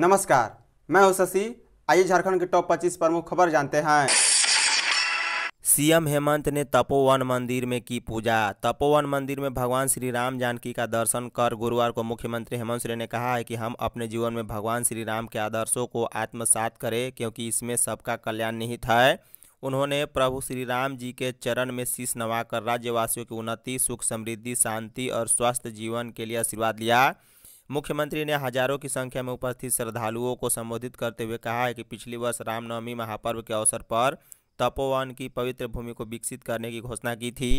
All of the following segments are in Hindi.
नमस्कार मैं हूं शशि आइए झारखंड के टॉप 25 प्रमुख खबर जानते हैं सीएम हेमंत ने तपोवन मंदिर में की पूजा तपोवन मंदिर में भगवान श्री राम जानकी का दर्शन कर गुरुवार को मुख्यमंत्री हेमंत सोरेन ने कहा है कि हम अपने जीवन में भगवान श्री राम के आदर्शों को आत्मसात करें क्योंकि इसमें सबका कल्याण निहित है उन्होंने प्रभु श्री राम जी के चरण में शीश नवाकर राज्यवासियों की उन्नति सुख समृद्धि शांति और स्वस्थ जीवन के लिए आशीर्वाद लिया मुख्यमंत्री ने हजारों की संख्या में उपस्थित श्रद्धालुओं को संबोधित करते हुए कहा है कि पिछले वर्ष रामनवमी महापर्व के अवसर पर तपोवन की पवित्र भूमि को विकसित करने की घोषणा की थी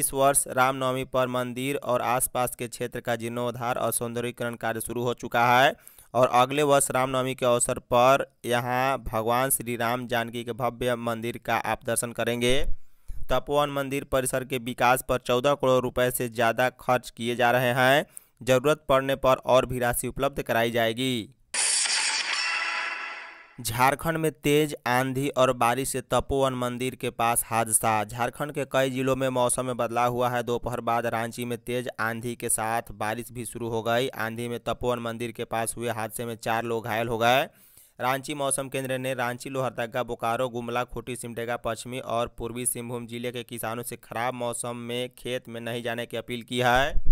इस वर्ष रामनवमी पर मंदिर और आसपास के क्षेत्र का जीर्णोद्धार और सौंदर्यीकरण कार्य शुरू हो चुका है और अगले वर्ष रामनवमी के अवसर पर यहाँ भगवान श्री राम जानकी के भव्य मंदिर का आप दर्शन करेंगे तपोवन मंदिर परिसर के विकास पर चौदह करोड़ रुपए से ज़्यादा खर्च किए जा रहे हैं जरूरत पड़ने पर और भी राशि उपलब्ध कराई जाएगी झारखंड में तेज आंधी और बारिश से तपोवन मंदिर के पास हादसा झारखंड के कई जिलों में मौसम में बदलाव हुआ है दोपहर बाद रांची में तेज आंधी के साथ बारिश भी शुरू हो गई आंधी में तपोवन मंदिर के पास हुए हादसे में चार लोग घायल हो गए रांची मौसम केंद्र ने रांची लोहरदगा बोकारो गुमला खूटी सिमडेगा पश्चिमी और पूर्वी सिंहभूम जिले के किसानों से खराब मौसम में खेत में नहीं जाने की अपील की है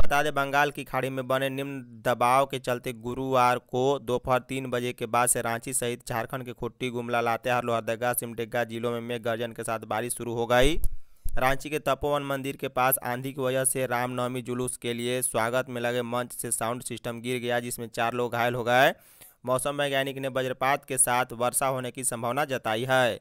बता दें बंगाल की खाड़ी में बने निम्न दबाव के चलते गुरुवार को दोपहर तीन बजे के बाद से रांची सहित झारखंड के खुट्टी गुमला लातेहार लोहरदगा सिमडेगा जिलों में मेघ गर्जन के साथ बारिश शुरू हो गई रांची के तपोवन मंदिर के पास आंधी की वजह से रामनवमी जुलूस के लिए स्वागत में लगे मंच से साउंड सिस्टम गिर गया जिसमें चार लोग घायल हो गए मौसम वैज्ञानिक ने वज्रपात के साथ वर्षा होने की संभावना जताई है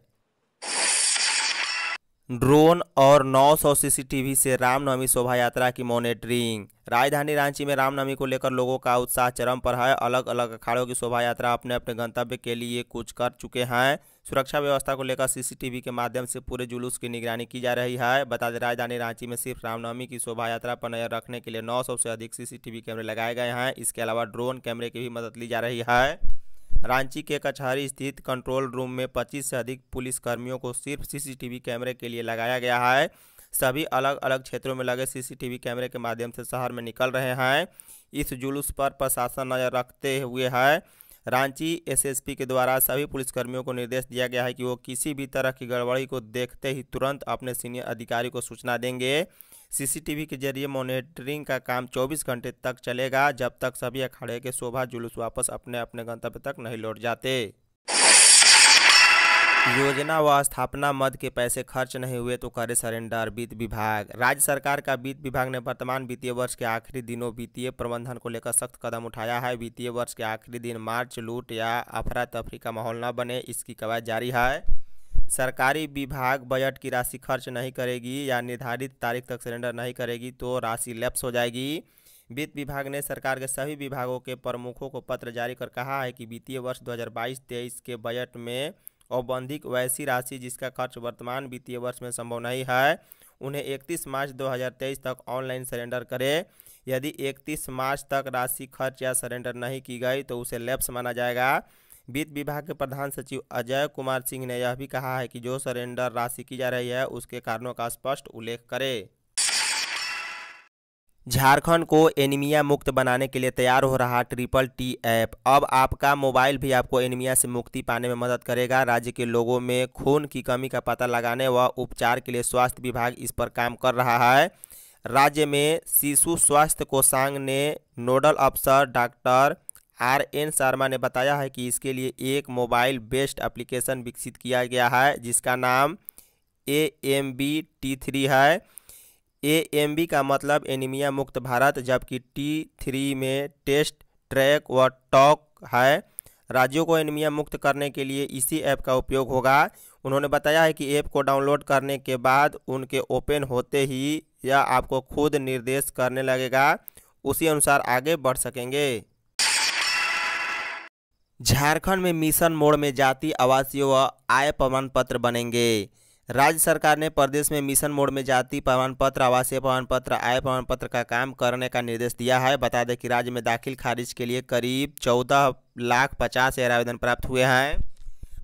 ड्रोन और 900 सीसीटीवी से रामनवमी शोभा यात्रा की मॉनिटरिंग राजधानी रांची में रामनवमी को लेकर लोगों का उत्साह चरम पर है अलग अलग अखाड़ों की शोभा यात्रा अपने अपने गंतव्य के लिए कुछ कर चुके हैं सुरक्षा व्यवस्था को लेकर सीसीटीवी के माध्यम से पूरे जुलूस की निगरानी की जा रही है बता दें राजधानी रांची में सिर्फ रामनवमी की शोभा यात्रा पर नजर रखने के लिए नौ से अधिक सीसीटीवी कैमरे लगाए गए हैं इसके अलावा ड्रोन कैमरे की भी मदद ली जा रही है रांची के कचहरी स्थित कंट्रोल रूम में 25 से अधिक पुलिसकर्मियों को सिर्फ सीसीटीवी कैमरे के लिए लगाया गया है सभी अलग अलग क्षेत्रों में लगे सीसीटीवी कैमरे के माध्यम से शहर में निकल रहे हैं इस जुलूस पर प्रशासन नज़र रखते हुए है रांची एसएसपी के द्वारा सभी पुलिसकर्मियों को निर्देश दिया गया है कि वो किसी भी तरह की गड़बड़ी को देखते ही तुरंत अपने सीनियर अधिकारी को सूचना देंगे सीसीटीवी के जरिए मॉनिटरिंग का काम 24 घंटे तक चलेगा जब तक सभी अखाड़े के शोभा जुलूस वापस अपने अपने गंतव्य तक नहीं लौट जाते योजना व स्थापना मद के पैसे खर्च नहीं हुए तो करे सरेंडर वित्त विभाग राज्य सरकार का वित्त विभाग ने वर्तमान वित्तीय वर्ष के आखिरी दिनों वित्तीय प्रबंधन को लेकर सख्त कदम उठाया है वित्तीय वर्ष के आखिरी दिन मार्च लूट या अफरा तफरी का माहौल न बने इसकी कवायद जारी है सरकारी विभाग बजट की राशि खर्च नहीं करेगी या निर्धारित तारीख तक सिलेंडर नहीं करेगी तो राशि लैप्स हो जाएगी वित्त विभाग ने सरकार के सभी विभागों के प्रमुखों को पत्र जारी कर कहा है कि वित्तीय वर्ष 2022-23 के बजट में औबंधिक वैसी राशि जिसका खर्च वर्तमान वित्तीय वर्ष में संभव नहीं है उन्हें 31 मार्च 2023 तक ऑनलाइन सरेंडर करें यदि 31 मार्च तक राशि खर्च या सरेंडर नहीं की गई तो उसे लैप्स माना जाएगा वित्त विभाग के प्रधान सचिव अजय कुमार सिंह ने यह भी कहा है कि जो सरेंडर राशि की जा रही है उसके कारणों का स्पष्ट उल्लेख करें झारखंड को एनीमिया मुक्त बनाने के लिए तैयार हो रहा ट्रिपल टी ऐप अब आपका मोबाइल भी आपको एनीमिया से मुक्ति पाने में मदद करेगा राज्य के लोगों में खून की कमी का पता लगाने व उपचार के लिए स्वास्थ्य विभाग इस पर काम कर रहा है राज्य में शिशु स्वास्थ्य कोषांग ने नोडल अफसर डॉक्टर आर एन शर्मा ने बताया है कि इसके लिए एक मोबाइल बेस्ड एप्लीकेशन विकसित किया गया है जिसका नाम A M B T three है ए एम बी का मतलब एनीमिया मुक्त भारत जबकि टी थ्री में टेस्ट ट्रैक व टॉक है राज्यों को एनीमिया मुक्त करने के लिए इसी ऐप का उपयोग होगा उन्होंने बताया है कि ऐप को डाउनलोड करने के बाद उनके ओपन होते ही यह आपको खुद निर्देश करने लगेगा उसी अनुसार आगे बढ़ सकेंगे झारखंड में मिशन मोड़ में जाति आवासीय व आय प्रमाण पत्र बनेंगे राज्य सरकार ने प्रदेश में मिशन मोड में जाति प्रमाण पत्र आवासीय प्रमाण पत्र आय प्रमाण पत्र का काम करने का निर्देश दिया है बता दें कि राज्य में दाखिल खारिज के लिए करीब चौदह लाख पचास हजार आवेदन प्राप्त हुए हैं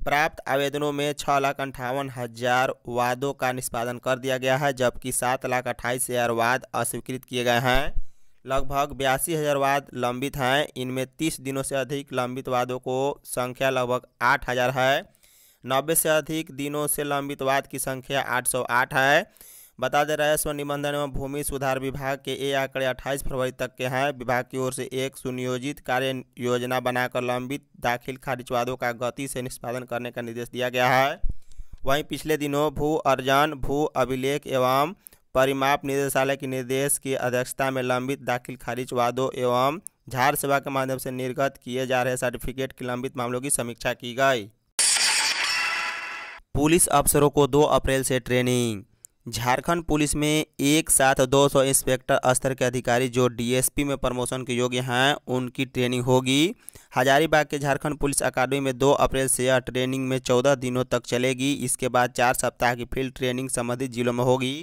प्राप्त आवेदनों में छः लाख अंठावन हजार वादों का निष्पादन कर दिया गया है जबकि सात लाख अट्ठाईस हजार वाद अस्वीकृत किए गए हैं लगभग बयासी हज़ार वाद लंबित हैं इनमें तीस दिनों से अधिक लंबित वादों को संख्या लगभग आठ हज़ार है नब्बे से अधिक दिनों से लंबित वाद की संख्या आठ सौ आठ है बता दे है स्व निबंधन एवं भूमि सुधार विभाग के ये आंकड़े अट्ठाईस फरवरी तक के हैं विभाग की ओर से एक सुनियोजित कार्य योजना बनाकर लंबित दाखिल खारिजवादों का गति से निष्पादन करने का निर्देश दिया गया है वहीं पिछले दिनों भू अर्जन भू अभिलेख एवं परिमाप निदेशालय के निर्देश की अध्यक्षता में लंबित दाखिल खारिज वादों एवं झार सेवा के माध्यम से निर्गत किए जा रहे सर्टिफिकेट के लंबित मामलों की समीक्षा की गई पुलिस अफसरों को 2 अप्रैल से ट्रेनिंग झारखंड पुलिस में एक साथ 200 इंस्पेक्टर स्तर के अधिकारी जो डीएसपी में प्रमोशन के योग्य हैं उनकी ट्रेनिंग होगी हजारीबाग के झारखंड पुलिस अकादमी में 2 अप्रैल से यह ट्रेनिंग में 14 दिनों तक चलेगी इसके बाद चार सप्ताह की फील्ड ट्रेनिंग संबंधित जिलों में होगी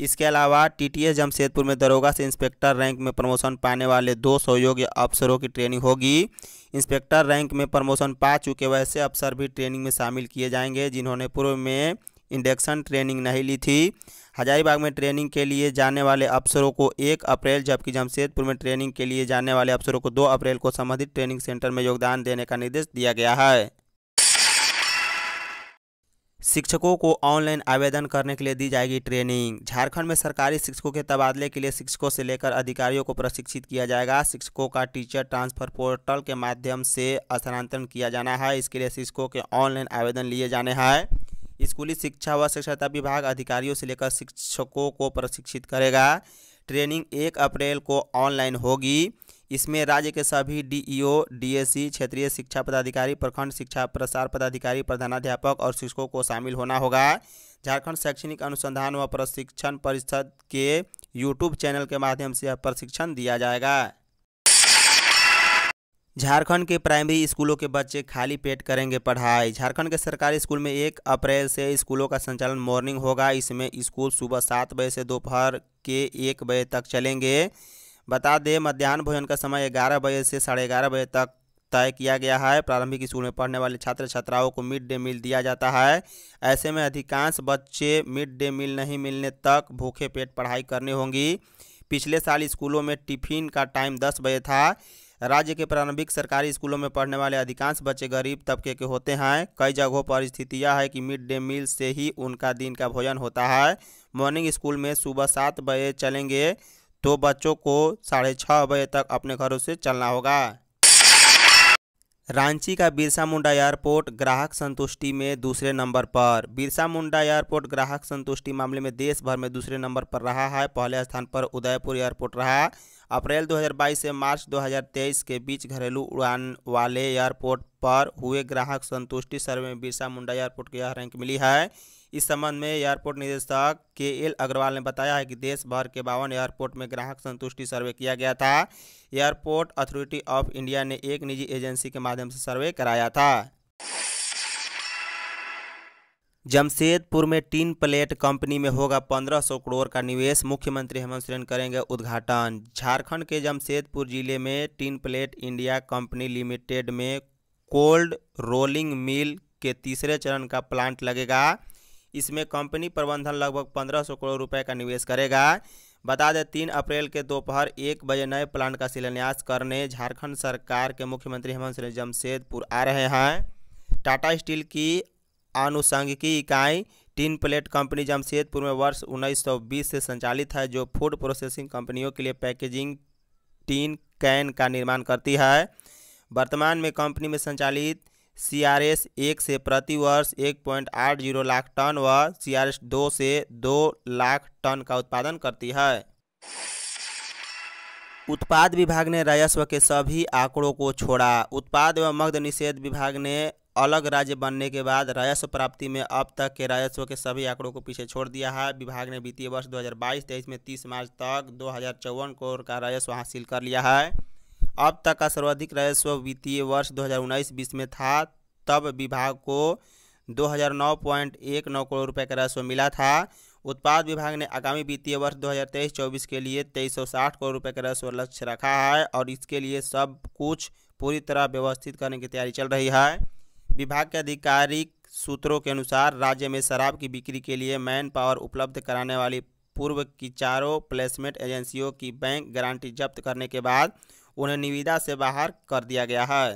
इसके अलावा टीटीएस जमशेदपुर में दरोगा से इंस्पेक्टर रैंक में प्रमोशन पाने वाले दो सौ योग्य अफसरों की ट्रेनिंग होगी इंस्पेक्टर रैंक में प्रमोशन पा चुके वैसे अफसर भी ट्रेनिंग में शामिल किए जाएंगे जिन्होंने पूर्व में इंडक्शन ट्रेनिंग नहीं ली थी हजारीबाग में ट्रेनिंग के लिए जाने वाले अफसरों को एक अप्रैल जबकि जमशेदपुर में ट्रेनिंग के लिए जाने वाले अफसरों को दो अप्रैल को संबंधित ट्रेनिंग सेंटर में योगदान देने का निर्देश दिया गया है शिक्षकों को ऑनलाइन आवेदन करने के लिए दी जाएगी ट्रेनिंग झारखंड में सरकारी शिक्षकों के तबादले के लिए शिक्षकों से लेकर अधिकारियों को प्रशिक्षित किया जाएगा शिक्षकों का टीचर ट्रांसफर पोर्टल के माध्यम से स्थानांतरण किया जाना है इसके लिए शिक्षकों के ऑनलाइन आवेदन लिए जाने हैं स्कूली शिक्षा व शिक्षता विभाग अधिकारियों से लेकर शिक्षकों को प्रशिक्षित करेगा ट्रेनिंग एक अप्रैल को ऑनलाइन होगी इसमें राज्य के सभी डीईओ, डीएससी, क्षेत्रीय शिक्षा पदाधिकारी प्रखंड शिक्षा प्रसार पदाधिकारी प्रधानाध्यापक और शिक्षकों को शामिल होना होगा झारखंड शैक्षणिक अनुसंधान व प्रशिक्षण परिषद के यूट्यूब चैनल के माध्यम से यह प्रशिक्षण दिया जाएगा झारखंड के प्राइमरी स्कूलों के बच्चे खाली पेट करेंगे पढ़ाई झारखंड के सरकारी स्कूल में एक अप्रैल से स्कूलों का संचालन मॉर्निंग होगा इसमें स्कूल सुबह सात बजे से दोपहर के एक बजे तक चलेंगे बता दें मध्यान्ह भोजन का समय ग्यारह बजे से साढ़े ग्यारह बजे तक तय किया गया है प्रारंभिक स्कूल में पढ़ने वाले छात्र छात्राओं को मिड डे मील दिया जाता है ऐसे में अधिकांश बच्चे मिड डे मील नहीं मिलने तक भूखे पेट पढ़ाई करनी होंगी पिछले साल स्कूलों में टिफिन का टाइम दस बजे था राज्य के प्रारंभिक सरकारी स्कूलों में पढ़ने वाले अधिकांश बच्चे गरीब तबके के होते हैं कई जगहों पर स्थिति यह है कि मिड डे मील से ही उनका दिन का भोजन होता है मॉर्निंग स्कूल में सुबह सात बजे चलेंगे तो बच्चों को साढ़े छः बजे तक अपने घरों से चलना होगा रांची का बिरसा मुंडा एयरपोर्ट ग्राहक संतुष्टि में दूसरे नंबर पर बिरसा मुंडा एयरपोर्ट ग्राहक संतुष्टि मामले में देश भर में दूसरे नंबर पर रहा है पहले स्थान पर उदयपुर एयरपोर्ट रहा अप्रैल 2022 से मार्च 2023 के बीच घरेलू उड़ान वाले एयरपोर्ट पर हुए ग्राहक संतुष्टि सर्वे में बिरसा मुंडा एयरपोर्ट की यह रैंक मिली है इस संबंध में एयरपोर्ट निदेशक के एल अग्रवाल ने बताया है कि देश भर के बावन एयरपोर्ट में ग्राहक संतुष्टि सर्वे किया गया था एयरपोर्ट अथॉरिटी ऑफ इंडिया ने एक निजी एजेंसी के माध्यम से सर्वे कराया था जमशेदपुर में टीन प्लेट कंपनी में होगा 1500 करोड़ का निवेश मुख्यमंत्री हेमंत सोरेन करेंगे उद्घाटन झारखंड के जमशेदपुर जिले में tin plate India company limited में कोल्ड रोलिंग मिल के तीसरे चरण का प्लांट लगेगा इसमें कंपनी प्रबंधन लगभग 1500 करोड़ रुपए का निवेश करेगा बता दें तीन अप्रैल के दोपहर एक बजे नए प्लांट का शिलान्यास करने झारखंड सरकार के मुख्यमंत्री हेमंत सोरेन जमशेदपुर आ रहे हैं टाटा स्टील की आनुषंगिकी इकाई टिन प्लेट कंपनी जमशेदपुर में वर्ष 1920 से संचालित है जो फूड प्रोसेसिंग कंपनियों के लिए पैकेजिंग टीन कैन का निर्माण करती है वर्तमान में कंपनी में संचालित सी आर एस एक से प्रति वर्ष एक पॉइंट आठ जीरो लाख टन व सी आर एस दो से दो लाख टन का उत्पादन करती है उत्पाद विभाग ने राजस्व के सभी आंकड़ों को छोड़ा उत्पाद एवं मग्ध निषेध विभाग ने अलग राज्य बनने के बाद राजस्व प्राप्ति में अब तक के राजस्व के सभी आंकड़ों को पीछे छोड़ दिया है विभाग ने वित्तीय वर्ष 2022-23 में 30 मार्च तक दो करोड़ का राजस्व हासिल कर लिया है अब तक का सर्वाधिक राजस्व वित्तीय वर्ष 2019-20 में था तब विभाग को 2009.19 करोड़ रुपए का राजस्व मिला था उत्पाद विभाग ने आगामी वित्तीय वर्ष 2023-24 के लिए 2360 करोड़ रुपए का राजस्व लक्ष्य रखा है और इसके लिए सब कुछ पूरी तरह व्यवस्थित करने की तैयारी चल रही है विभाग के आधिकारिक सूत्रों के अनुसार राज्य में शराब की बिक्री के लिए मैन पावर उपलब्ध कराने वाली पूर्व की चारों प्लेसमेंट एजेंसियों की बैंक गारंटी जब्त करने के बाद उन्हें निविदा से बाहर कर दिया गया है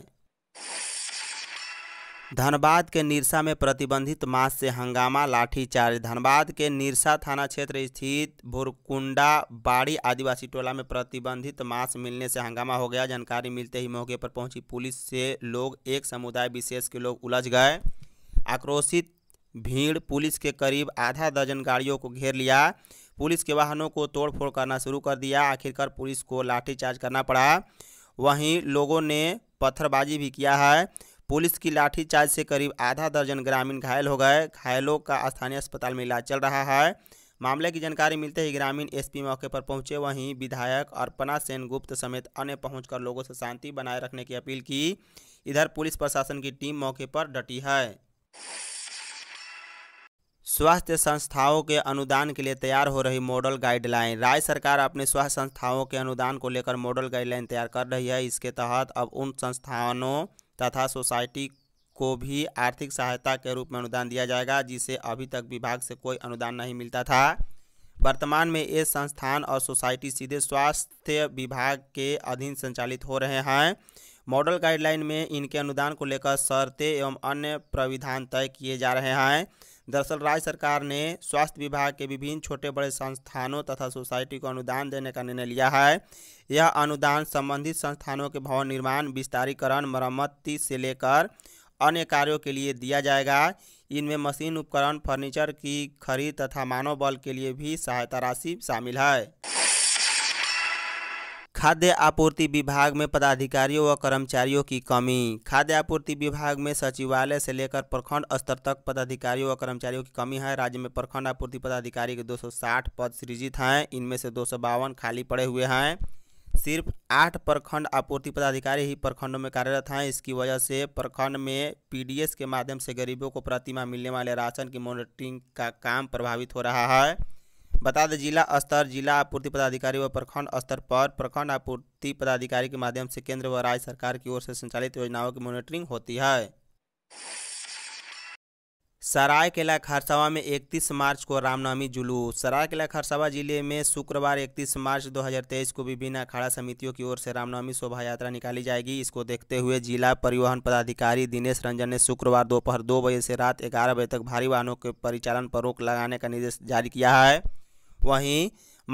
धनबाद के निरसा में प्रतिबंधित मास से हंगामा लाठीचार्ज धनबाद के निरसा थाना क्षेत्र स्थित भोरकुंडा बाड़ी आदिवासी टोला में प्रतिबंधित मास मिलने से हंगामा हो गया जानकारी मिलते ही मौके पर पहुंची पुलिस से लोग एक समुदाय विशेष के लोग उलझ गए आक्रोशित भीड़ पुलिस के करीब आधा दर्जन गाड़ियों को घेर लिया पुलिस के वाहनों को तोड़फोड़ करना शुरू कर दिया आखिरकार पुलिस को लाठीचार्ज करना पड़ा वहीं लोगों ने पत्थरबाजी भी किया है पुलिस की लाठीचार्ज से करीब आधा दर्जन ग्रामीण घायल हो गए घायलों का स्थानीय अस्पताल में इलाज चल रहा है मामले की जानकारी मिलते ही ग्रामीण एसपी मौके पर पहुंचे वहीं विधायक अर्पणा सेनगुप्त समेत अन्य पहुंचकर लोगों से शांति बनाए रखने की अपील की इधर पुलिस प्रशासन की टीम मौके पर डटी है स्वास्थ्य संस्थाओं के अनुदान के लिए तैयार हो रही मॉडल गाइडलाइन राज्य सरकार अपने स्वास्थ्य संस्थाओं के अनुदान को लेकर मॉडल गाइडलाइन तैयार कर रही है इसके तहत अब उन संस्थानों तथा सोसाइटी को भी आर्थिक सहायता के रूप में अनुदान दिया जाएगा जिसे अभी तक विभाग से कोई अनुदान नहीं मिलता था वर्तमान में ये संस्थान और सोसाइटी सीधे स्वास्थ्य विभाग के अधीन संचालित हो रहे हैं मॉडल गाइडलाइन में इनके अनुदान को लेकर शर्तें एवं अन्य प्रविधान तय किए जा रहे हैं दरअसल राज्य सरकार ने स्वास्थ्य विभाग के विभिन्न छोटे बड़े संस्थानों तथा सोसाइटी को अनुदान देने का निर्णय लिया है यह अनुदान संबंधित संस्थानों के भवन निर्माण विस्तारीकरण मरम्मति से लेकर अन्य कार्यों के लिए दिया जाएगा इनमें मशीन उपकरण फर्नीचर की खरीद तथा मानव बल के लिए भी सहायता राशि शामिल है खाद्य आपूर्ति विभाग में पदाधिकारियों व कर्मचारियों की कमी खाद्य आपूर्ति विभाग में सचिवालय से लेकर प्रखंड स्तर तक पदाधिकारियों व कर्मचारियों की कमी है राज्य में प्रखंड आपूर्ति पदाधिकारी के 260 पद सृजित हैं इनमें से दो खाली पड़े हुए हैं सिर्फ आठ प्रखंड आपूर्ति पदाधिकारी ही प्रखंडों में कार्यरत हैं इसकी वजह से प्रखंड में पी के माध्यम से गरीबों को प्रतिमा मिलने वाले राशन की मॉनिटरिंग का काम प्रभावित हो रहा है बता दें जिला स्तर जिला आपूर्ति पदाधिकारी व प्रखंड स्तर पर प्रखंड आपूर्ति पदाधिकारी के माध्यम से केंद्र व राज्य सरकार की ओर से संचालित योजनाओं की मॉनिटरिंग होती है सरायकेला खरसावा में 31 मार्च को रामनवमी जुलूस सरायकेला खरसावा जिले में शुक्रवार 31 मार्च 2023 को विभिन्न अखाड़ा समितियों की ओर से रामनवमी शोभा यात्रा निकाली जाएगी इसको देखते हुए जिला परिवहन पदाधिकारी दिनेश रंजन ने शुक्रवार दोपहर दो, दो बजे से रात ग्यारह बजे तक भारी वाहनों के परिचालन पर रोक लगाने का निर्देश जारी किया है वहीं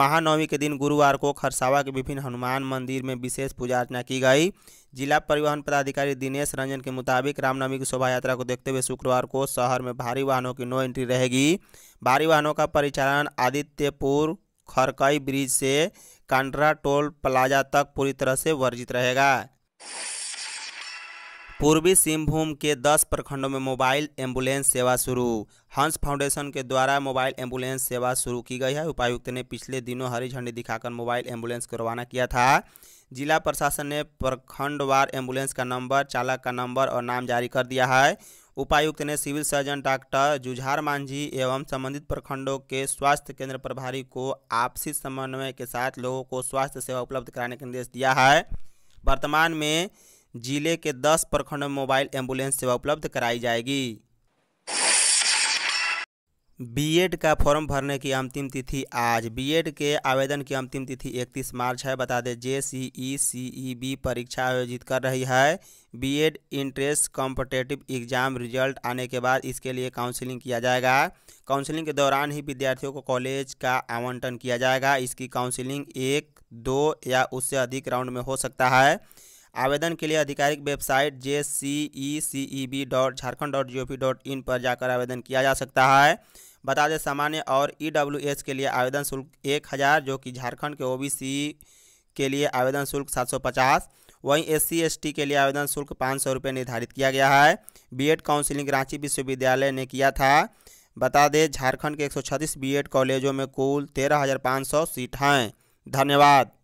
महानवमी के दिन गुरुवार को खरसावा के विभिन्न हनुमान मंदिर में विशेष पूजा अर्चना की गई जिला परिवहन पदाधिकारी दिनेश रंजन के मुताबिक रामनवमी की शोभा यात्रा को देखते हुए शुक्रवार को शहर में भारी वाहनों की नो एंट्री रहेगी भारी वाहनों का परिचालन आदित्यपुर खरकई ब्रिज से कांड्रा टोल प्लाजा तक पूरी तरह से वर्जित रहेगा पूर्वी सिंहभूम के 10 प्रखंडों में मोबाइल एम्बुलेंस सेवा शुरू हंस फाउंडेशन के द्वारा मोबाइल एम्बुलेंस सेवा शुरू की गई है उपायुक्त ने पिछले दिनों हरी झंडी दिखाकर मोबाइल एम्बुलेंस को रवाना किया था जिला प्रशासन ने प्रखंडवार एम्बुलेंस का नंबर चालक का नंबर और नाम जारी कर दिया है उपायुक्त ने civil surgeon doctor Jujhar Manjhi एवं संबंधित प्रखंडों के स्वास्थ्य केंद्र प्रभारी को आपसी समन्वय के साथ लोगों को स्वास्थ्य सेवा उपलब्ध कराने का निर्देश दिया है वर्तमान में जिले के दस प्रखंड में मोबाइल एम्बुलेंस सेवा उपलब्ध कराई जाएगी बीएड का फॉर्म भरने की अंतिम तिथि आज बीएड के आवेदन की अंतिम तिथि 31 मार्च है बता दें जे C E C E B परीक्षा आयोजित कर रही है B Ed entrance competitive exam result आने के बाद इसके लिए काउंसलिंग किया जाएगा काउंसलिंग के दौरान ही विद्यार्थियों को कॉलेज का आवंटन किया जाएगा इसकी काउंसिलिंग एक दो या उससे अधिक राउंड में हो सकता है आवेदन के लिए आधिकारिक website J C E C E B dot Jharkhand dot G O P dot in पर जाकर आवेदन किया जा सकता है बता दें सामान्य और ई डब्ल्यू एस के लिए आवेदन शुल्क एक हज़ार जो कि झारखंड के ओ बी सी के लिए आवेदन शुल्क सात सौ पचास वहीं एस सी एस टी के लिए आवेदन शुल्क पाँच सौ रुपये निर्धारित किया गया है बी एड काउंसिलिंग रांची विश्वविद्यालय ने किया था बता दें झारखंड के एक सौ छत्तीस बी एड कॉलेजों में कुल तेरह हज़ार पाँच सौ सीट हैं धन्यवाद